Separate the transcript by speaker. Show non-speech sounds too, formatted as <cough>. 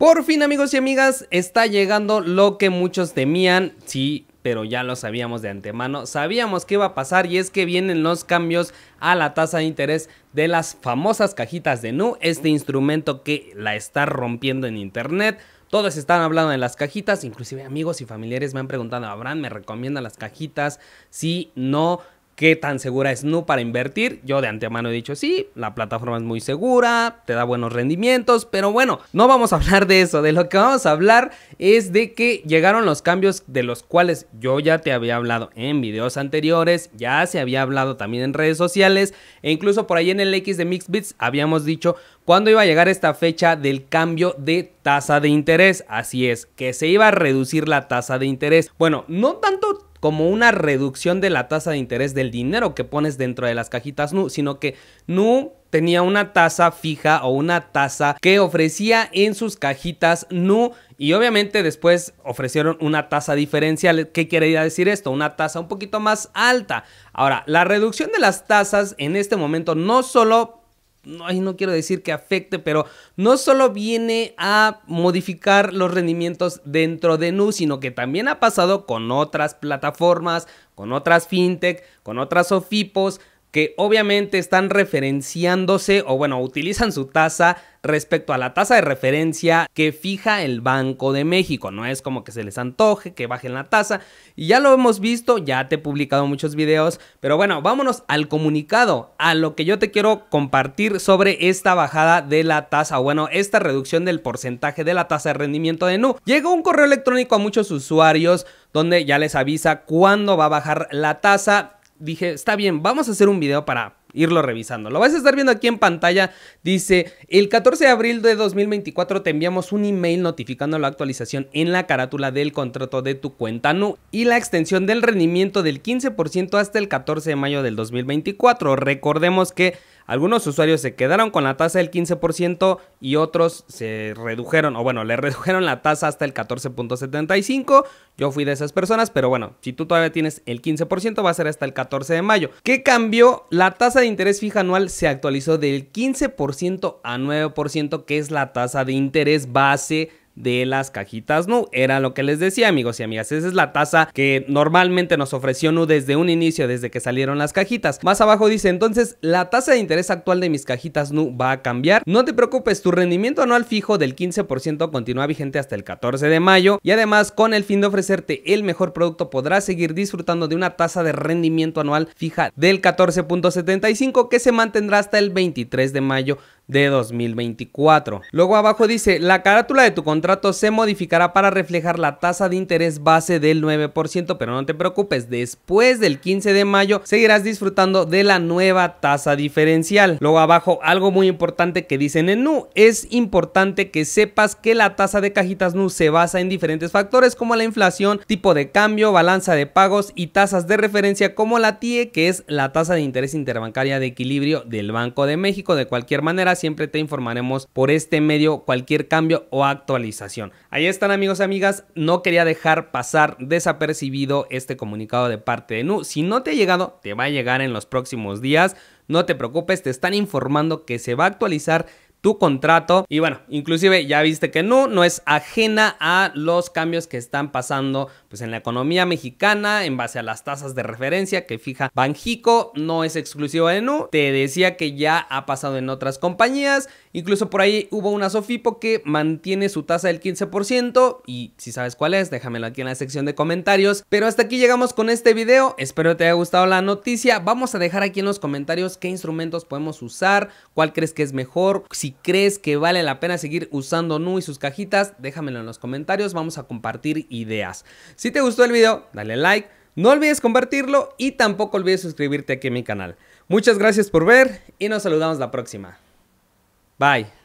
Speaker 1: Por fin amigos y amigas, está llegando lo que muchos temían, sí, pero ya lo sabíamos de antemano, sabíamos qué iba a pasar y es que vienen los cambios a la tasa de interés de las famosas cajitas de Nu, este instrumento que la está rompiendo en internet. Todos están hablando de las cajitas, inclusive amigos y familiares me han preguntado, Abraham, ¿me recomienda las cajitas? Sí, no, qué tan segura es Nu para invertir. Yo de antemano he dicho sí, la plataforma es muy segura, te da buenos rendimientos, pero bueno, no vamos a hablar de eso. De lo que vamos a hablar es de que llegaron los cambios de los cuales yo ya te había hablado en videos anteriores, ya se había hablado también en redes sociales e incluso por ahí en el X de Mixbits habíamos dicho cuándo iba a llegar esta fecha del cambio de tasa de interés. Así es, que se iba a reducir la tasa de interés. Bueno, no tanto como una reducción de la tasa de interés del dinero que pones dentro de las cajitas NU, sino que NU tenía una tasa fija o una tasa que ofrecía en sus cajitas NU y obviamente después ofrecieron una tasa diferencial. ¿Qué quería decir esto? Una tasa un poquito más alta. Ahora, la reducción de las tasas en este momento no solo no, no quiero decir que afecte, pero no solo viene a modificar los rendimientos dentro de Nu, sino que también ha pasado con otras plataformas, con otras fintech, con otras ofipos que obviamente están referenciándose o bueno, utilizan su tasa respecto a la tasa de referencia que fija el Banco de México. No es como que se les antoje que bajen la tasa. Y ya lo hemos visto, ya te he publicado muchos videos. Pero bueno, vámonos al comunicado, a lo que yo te quiero compartir sobre esta bajada de la tasa, o bueno, esta reducción del porcentaje de la tasa de rendimiento de NU. Llega un correo electrónico a muchos usuarios donde ya les avisa cuándo va a bajar la tasa dije, está bien, vamos a hacer un video para irlo revisando. Lo vas a estar viendo aquí en pantalla. Dice, el 14 de abril de 2024 te enviamos un email notificando la actualización en la carátula del contrato de tu cuenta NU y la extensión del rendimiento del 15% hasta el 14 de mayo del 2024. Recordemos que algunos usuarios se quedaron con la tasa del 15% y otros se redujeron, o bueno, le <laughs> redujeron la tasa hasta el 14.75. Yo fui de esas personas, pero bueno, si tú todavía tienes el 15%, va a ser hasta el 14 de mayo. ¿Qué cambió? La tasa de interés fija anual se actualizó del 15% a 9%, que es la tasa de interés base de las cajitas Nu. Era lo que les decía, amigos y amigas. Esa es la tasa que normalmente nos ofreció Nu desde un inicio, desde que salieron las cajitas. Más abajo dice, entonces, la tasa de interés actual de mis cajitas Nu va a cambiar. No te preocupes, tu rendimiento anual fijo del 15% continúa vigente hasta el 14 de mayo y además, con el fin de ofrecerte el mejor producto, podrás seguir disfrutando de una tasa de rendimiento anual fija del 14.75 que se mantendrá hasta el 23 de mayo de 2024. Luego abajo dice, la carátula de tu contrato se modificará para reflejar la tasa de interés base del 9%, pero no te preocupes, después del 15 de mayo seguirás disfrutando de la nueva tasa diferencial. Luego abajo, algo muy importante que dicen en NU, es importante que sepas que la tasa de cajitas NU se basa en diferentes factores como la inflación, tipo de cambio, balanza de pagos y tasas de referencia como la TIE, que es la tasa de interés interbancaria de equilibrio del Banco de México. De cualquier manera, siempre te informaremos por este medio cualquier cambio o actualización. Ahí están amigos, y amigas, no quería dejar pasar desapercibido este comunicado de parte de NU. Si no te ha llegado, te va a llegar en los próximos días. No te preocupes, te están informando que se va a actualizar tu contrato. Y bueno, inclusive ya viste que no, no es ajena a los cambios que están pasando pues en la economía mexicana en base a las tasas de referencia que fija Banjico, no es exclusivo de Nu, te decía que ya ha pasado en otras compañías, incluso por ahí hubo una Sofipo que mantiene su tasa del 15% y si sabes cuál es, déjamelo aquí en la sección de comentarios, pero hasta aquí llegamos con este video, espero te haya gustado la noticia, vamos a dejar aquí en los comentarios qué instrumentos podemos usar, cuál crees que es mejor, si crees que vale la pena seguir usando Nu y sus cajitas, déjamelo en los comentarios, vamos a compartir ideas. Si te gustó el video, dale like, no olvides compartirlo y tampoco olvides suscribirte aquí a mi canal. Muchas gracias por ver y nos saludamos la próxima. Bye.